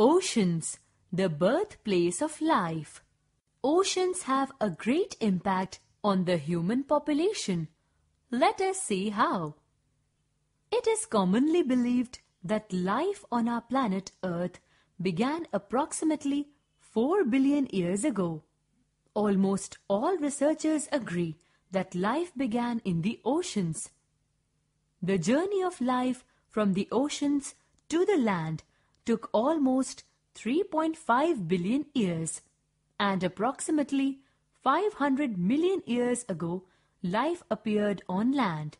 Oceans, the birthplace of life. Oceans have a great impact on the human population. Let us see how. It is commonly believed that life on our planet Earth began approximately 4 billion years ago. Almost all researchers agree that life began in the oceans. The journey of life from the oceans to the land took almost 3.5 billion years and approximately 500 million years ago life appeared on land.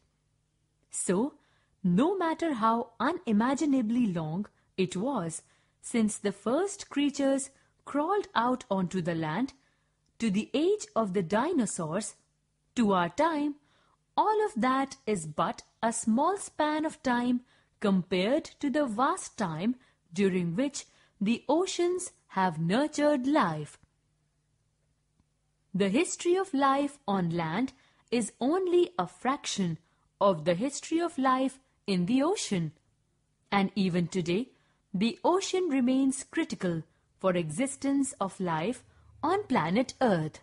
So, no matter how unimaginably long it was since the first creatures crawled out onto the land, to the age of the dinosaurs, to our time, all of that is but a small span of time compared to the vast time during which the oceans have nurtured life. The history of life on land is only a fraction of the history of life in the ocean. And even today, the ocean remains critical for existence of life on planet Earth.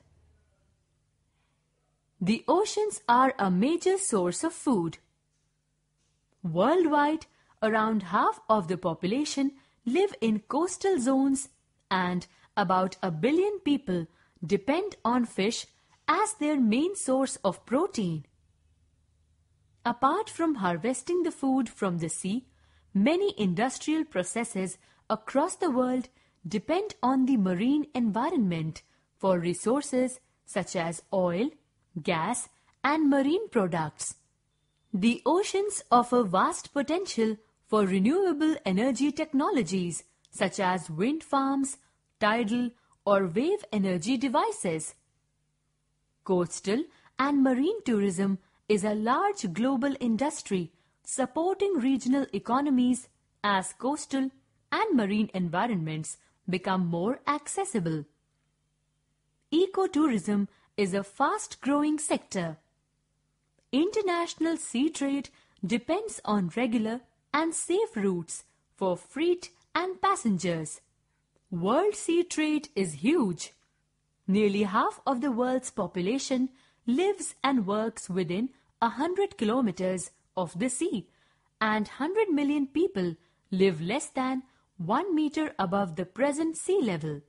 The oceans are a major source of food. Worldwide, around half of the population live in coastal zones and about a billion people depend on fish as their main source of protein. Apart from harvesting the food from the sea, many industrial processes across the world depend on the marine environment for resources such as oil, gas and marine products. The oceans offer vast potential for renewable energy technologies such as wind farms, tidal or wave energy devices. Coastal and marine tourism is a large global industry supporting regional economies as coastal and marine environments become more accessible. Ecotourism is a fast-growing sector. International sea trade depends on regular and safe routes for freight and passengers. World sea trade is huge. Nearly half of the world's population lives and works within 100 kilometers of the sea and 100 million people live less than 1 meter above the present sea level.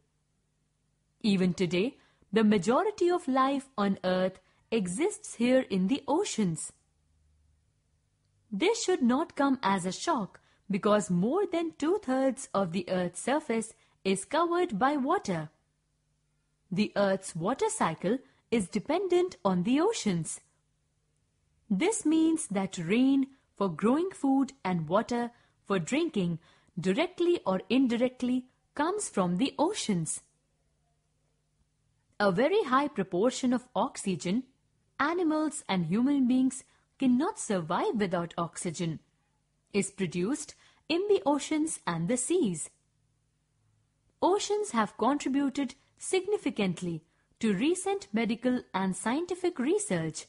Even today, the majority of life on earth exists here in the oceans. This should not come as a shock because more than two-thirds of the Earth's surface is covered by water. The Earth's water cycle is dependent on the oceans. This means that rain for growing food and water for drinking directly or indirectly comes from the oceans. A very high proportion of oxygen, animals and human beings cannot survive without oxygen, is produced in the oceans and the seas. Oceans have contributed significantly to recent medical and scientific research.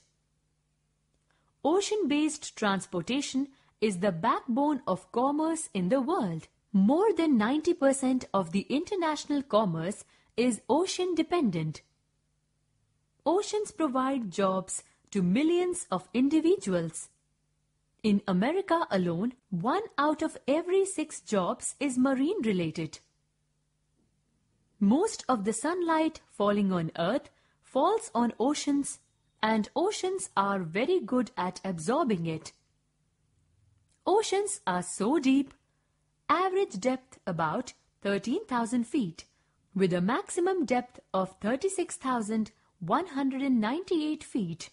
Ocean-based transportation is the backbone of commerce in the world. More than 90% of the international commerce is ocean dependent. Oceans provide jobs to millions of individuals. In America alone, one out of every six jobs is marine related. Most of the sunlight falling on Earth falls on oceans and oceans are very good at absorbing it. Oceans are so deep, average depth about 13,000 feet with a maximum depth of 36,198 feet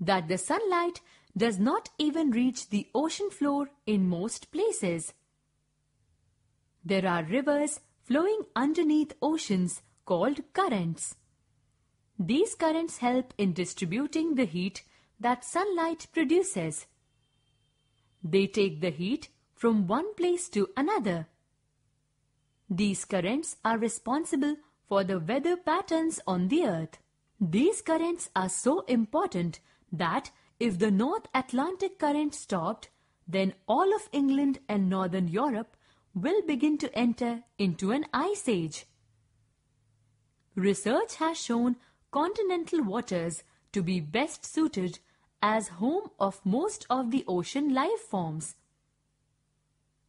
that the sunlight does not even reach the ocean floor in most places. There are rivers flowing underneath oceans called currents. These currents help in distributing the heat that sunlight produces. They take the heat from one place to another. These currents are responsible for the weather patterns on the earth. These currents are so important that if the North Atlantic current stopped, then all of England and Northern Europe will begin to enter into an ice age. Research has shown continental waters to be best suited as home of most of the ocean life forms.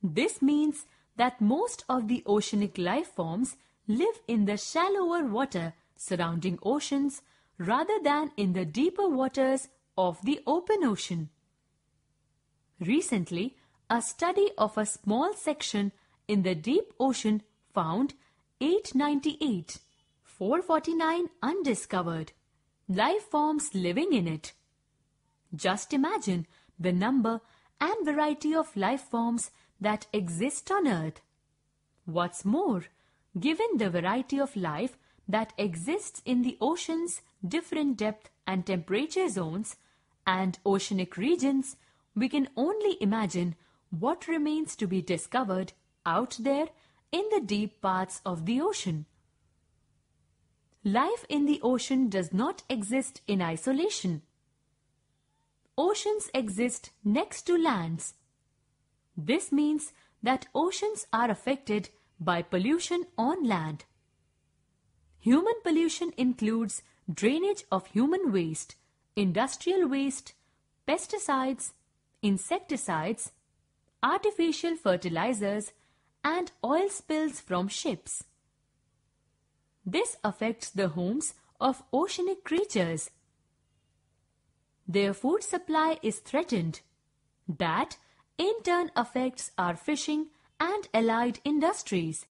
This means that most of the oceanic life forms live in the shallower water surrounding oceans rather than in the deeper waters of the open ocean. Recently, a study of a small section in the deep ocean found 898, 449 undiscovered life forms living in it. Just imagine the number and variety of life forms that exist on Earth. What's more, given the variety of life that exists in the ocean's different depth and temperature zones and oceanic regions, we can only imagine what remains to be discovered out there in the deep parts of the ocean. Life in the ocean does not exist in isolation. Oceans exist next to lands. This means that oceans are affected by pollution on land. Human pollution includes drainage of human waste, industrial waste, pesticides, insecticides, artificial fertilizers and oil spills from ships. This affects the homes of oceanic creatures. Their food supply is threatened. That in turn affects our fishing and allied industries.